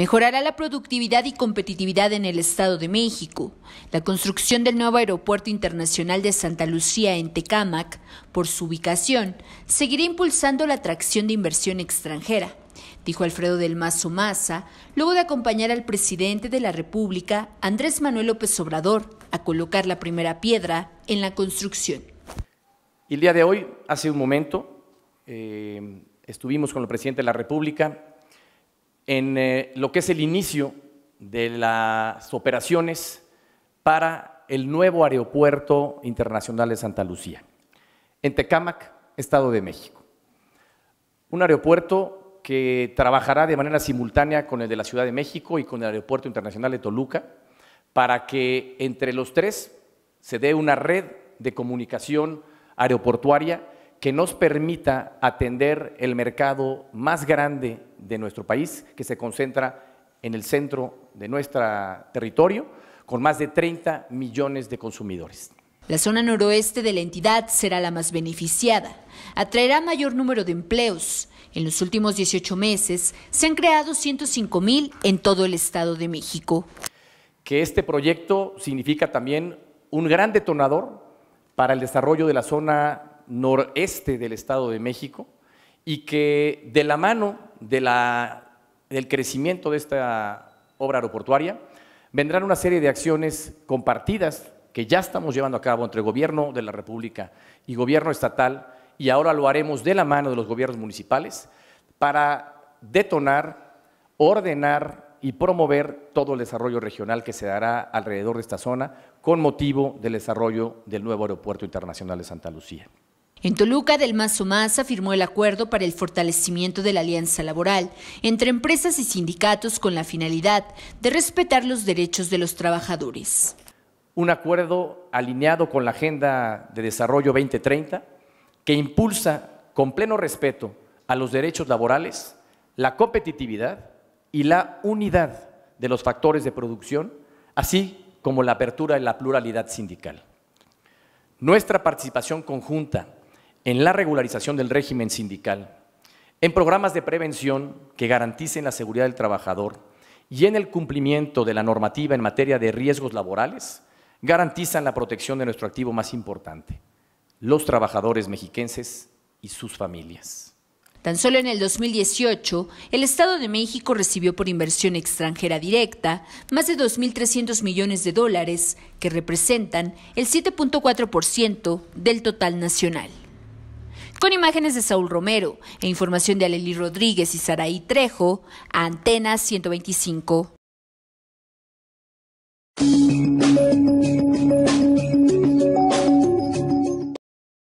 Mejorará la productividad y competitividad en el Estado de México. La construcción del nuevo Aeropuerto Internacional de Santa Lucía en Tecámac, por su ubicación, seguirá impulsando la atracción de inversión extranjera, dijo Alfredo del Mazo Maza, luego de acompañar al presidente de la República, Andrés Manuel López Obrador, a colocar la primera piedra en la construcción. el día de hoy, hace un momento, eh, estuvimos con el presidente de la República en eh, lo que es el inicio de las operaciones para el nuevo Aeropuerto Internacional de Santa Lucía, en Tecámac, Estado de México. Un aeropuerto que trabajará de manera simultánea con el de la Ciudad de México y con el Aeropuerto Internacional de Toluca, para que entre los tres se dé una red de comunicación aeroportuaria que nos permita atender el mercado más grande de nuestro país, que se concentra en el centro de nuestro territorio, con más de 30 millones de consumidores. La zona noroeste de la entidad será la más beneficiada. Atraerá mayor número de empleos. En los últimos 18 meses se han creado 105 mil en todo el Estado de México. Que este proyecto significa también un gran detonador para el desarrollo de la zona noreste del Estado de México y que de la mano del crecimiento de esta obra aeroportuaria vendrán una serie de acciones compartidas que ya estamos llevando a cabo entre gobierno de la República y gobierno estatal y ahora lo haremos de la mano de los gobiernos municipales para detonar, ordenar y promover todo el desarrollo regional que se dará alrededor de esta zona con motivo del desarrollo del nuevo Aeropuerto Internacional de Santa Lucía. En Toluca, Mazo Más firmó el acuerdo para el fortalecimiento de la alianza laboral entre empresas y sindicatos con la finalidad de respetar los derechos de los trabajadores. Un acuerdo alineado con la Agenda de Desarrollo 2030 que impulsa con pleno respeto a los derechos laborales, la competitividad y la unidad de los factores de producción, así como la apertura y la pluralidad sindical. Nuestra participación conjunta en la regularización del régimen sindical, en programas de prevención que garanticen la seguridad del trabajador y en el cumplimiento de la normativa en materia de riesgos laborales, garantizan la protección de nuestro activo más importante, los trabajadores mexiquenses y sus familias. Tan solo en el 2018, el Estado de México recibió por inversión extranjera directa más de 2.300 millones de dólares, que representan el 7.4% del total nacional. Con imágenes de Saúl Romero e información de Aleli Rodríguez y Saraí Trejo, Antena 125.